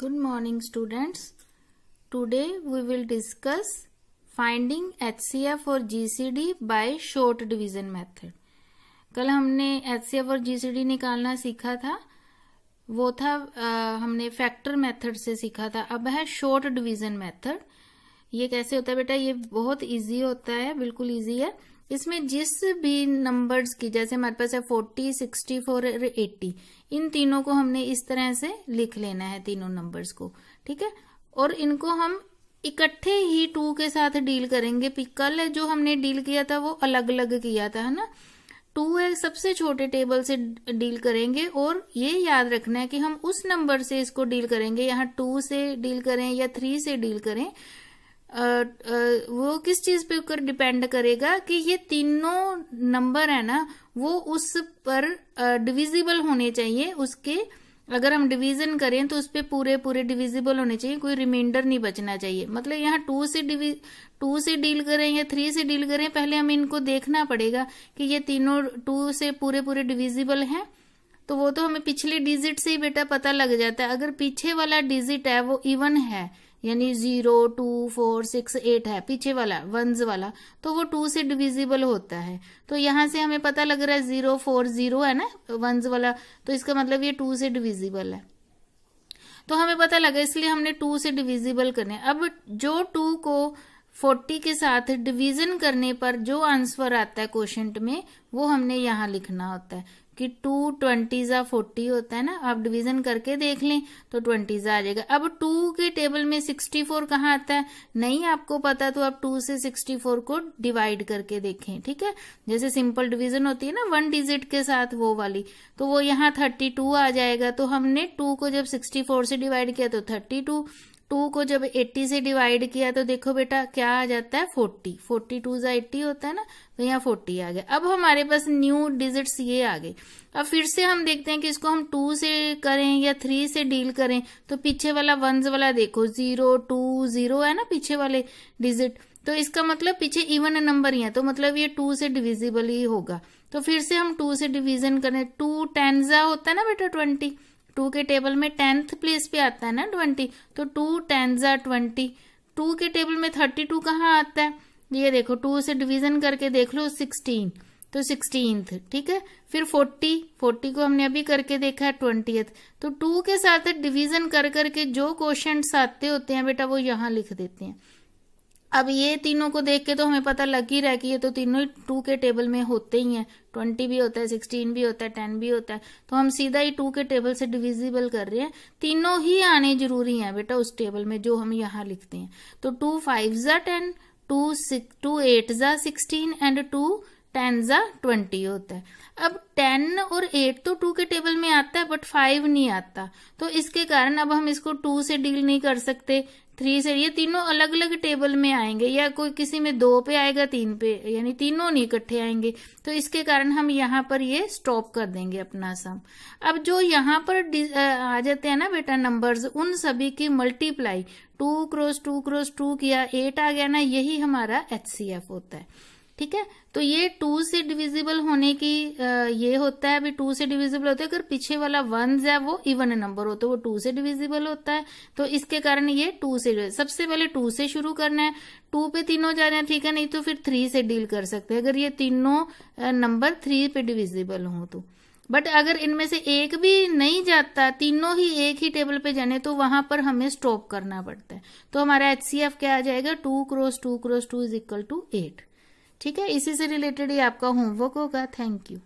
good morning students today we will discuss finding H C F और G C D by short division method कल हमने H C F और G C D निकालना सीखा था वो था आ, हमने फैक्टर मैथड से सीखा था अब है शॉर्ट डिविजन मैथड ये कैसे होता है बेटा ये बहुत ईजी होता है बिल्कुल ईजी है इसमें जिस भी नंबर्स की जैसे हमारे पास है फोर्टी सिक्सटी फोर और एट्टी इन तीनों को हमने इस तरह से लिख लेना है तीनों नंबर्स को ठीक है और इनको हम इकट्ठे ही टू के साथ डील करेंगे कल जो हमने डील किया था वो अलग अलग किया था है ना टू है सबसे छोटे टेबल से डील करेंगे और ये याद रखना है कि हम उस नंबर से इसको डील करेंगे यहाँ टू से डील करें या थ्री से डील करें वो किस चीज पे कर डिपेंड करेगा कि ये तीनों नंबर है ना वो उस पर डिविजिबल होने चाहिए उसके अगर हम डिवीजन करें तो उस पर पूरे पूरे डिविजिबल होने चाहिए कोई रिमाइंडर नहीं बचना चाहिए मतलब यहाँ टू से डिवी टू से डील करें या थ्री से डील करें पहले हमें इनको देखना पड़ेगा कि ये तीनों टू से पूरे पूरे डिविजिबल हैं तो वो तो हमें पिछले डिजिट से ही बेटा पता लग जाता है अगर पीछे वाला डिजिट है वो इवन है यानी zero two four six eight है पीछे वाला वंस वाला तो वो टू से डिविजिबल होता है तो यहां से हमें पता लग रहा है जीरो फोर जीरो है ना वंस वाला तो इसका मतलब ये टू से डिविजिबल है तो हमें पता लगा इसलिए हमने टू से डिविजिबल करने अब जो टू को फोर्टी के साथ डिवीजन करने पर जो आंसर आता है क्वेश्चन में वो हमने यहाँ लिखना होता है कि टू ट्वेंटी जा फोर्टी होता है ना आप डिवीजन करके देख लें तो ट्वेंटी जा आ जाएगा अब टू के टेबल में सिक्सटी फोर कहाँ आता है नहीं आपको पता तो आप टू से सिक्सटी फोर को डिवाइड करके देखें ठीक है जैसे सिंपल डिवीजन होती है ना वन डिजिट के साथ वो वाली तो वो यहाँ थर्टी टू आ जाएगा तो हमने टू को जब सिक्सटी फोर से डिवाइड किया तो थर्टी टू टू को जब एट्टी से डिवाइड किया तो देखो बेटा क्या आ जाता है फोर्टी फोर्टी टू जो एट्टी होता है ना तो यहाँ फोर्टी आ गया अब हमारे पास न्यू डिजिट्स ये आ गए अब फिर से हम देखते हैं कि इसको हम टू से करें या थ्री से डील करें तो पीछे वाला वंस वाला देखो जीरो टू जीरो है ना पीछे वाले डिजिट तो इसका मतलब पीछे इवन नंबर ही है तो मतलब ये टू से डिविजिबल ही होगा तो फिर से हम टू से डिविजन करें टू टेन जा होता है ना बेटा ट्वेंटी टू के टेबल में टेंथ प्लेस पे आता है ना ट्वेंटी तो टू टें ट्वेंटी टू के टेबल में थर्टी टू कहाँ आता है ये देखो टू से डिवीजन करके देख लो सिक्सटीन तो सिक्सटीन ठीक है फिर फोर्टी फोर्टी को हमने अभी करके देखा है ट्वेंटी तो टू के साथ डिवीजन कर करके जो क्वेश्चन आते होते हैं बेटा वो यहाँ लिख देते हैं अब ये तीनों को देख के तो हमें पता लग ही रहा है कि ये तो तीनों ही टू के टेबल में होते ही हैं ट्वेंटी भी होता है सिक्सटीन भी होता है टेन भी होता है तो हम सीधा ही टू के टेबल से डिविजिबल कर रहे हैं तीनों ही आने जरूरी हैं बेटा उस टेबल में जो हम यहाँ लिखते हैं तो टू फाइव जा ten two six two eight जा सिक्सटीन एंड टू टेन जा ट्वेंटी होता है अब टेन और एट तो टू के टेबल में आता है बट फाइव नहीं आता तो इसके कारण अब हम इसको टू से डील नहीं कर सकते थ्री से ये तीनों अलग अलग टेबल में आएंगे या कोई किसी में दो पे आएगा तीन पे यानी तीनों नहीं इकट्ठे आएंगे तो इसके कारण हम यहाँ पर ये स्टॉप कर देंगे अपना सम अब जो यहाँ पर आ जाते हैं ना बेटा नंबर्स उन सभी की multiply two cross two cross two किया एट आ गया ना यही हमारा एच होता है ठीक है तो ये टू से डिविजिबल होने की ये होता है अभी टू से डिविजिबल होता है अगर पीछे वाला वन है वो इवन नंबर हो तो वो टू से डिविजिबल होता है तो इसके कारण ये टू से सबसे पहले टू से शुरू करना है टू पे तीनों जा रहे हैं ठीक है नहीं तो फिर थ्री से डील कर सकते हैं अगर ये तीनों नंबर थ्री पे डिविजिबल हो तो बट अगर इनमें से एक भी नहीं जाता तीनों ही एक ही टेबल पे जाने तो वहां पर हमें स्टॉप करना पड़ता है तो हमारा एच क्या आ जाएगा two cross two cross two is equal to eight ठीक है इसी से रिलेटेड ये आपका होमवर्क होगा थैंक यू